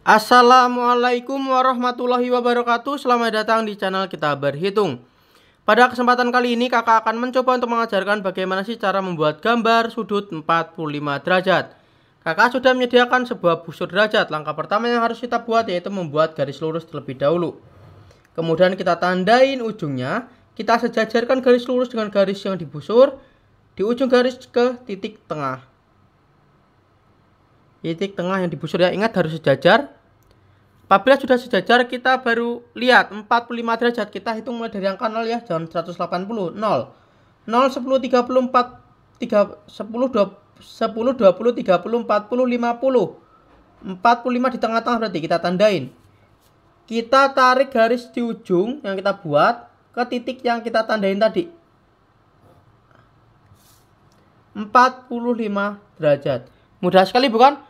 Assalamualaikum warahmatullahi wabarakatuh Selamat datang di channel kita berhitung Pada kesempatan kali ini kakak akan mencoba untuk mengajarkan bagaimana sih cara membuat gambar sudut 45 derajat Kakak sudah menyediakan sebuah busur derajat Langkah pertama yang harus kita buat yaitu membuat garis lurus terlebih dahulu Kemudian kita tandain ujungnya Kita sejajarkan garis lurus dengan garis yang dibusur Di ujung garis ke titik tengah titik tengah yang dibusur ya ingat harus sejajar apabila sudah sejajar kita baru lihat 45 derajat kita hitung mulai dari angka 0 ya jangan 180 0 0 10 30 4 3 10 20 10 20 30 40 50 45 di tengah-tengah berarti kita tandain kita tarik garis di ujung yang kita buat ke titik yang kita tandain tadi 45 derajat mudah sekali bukan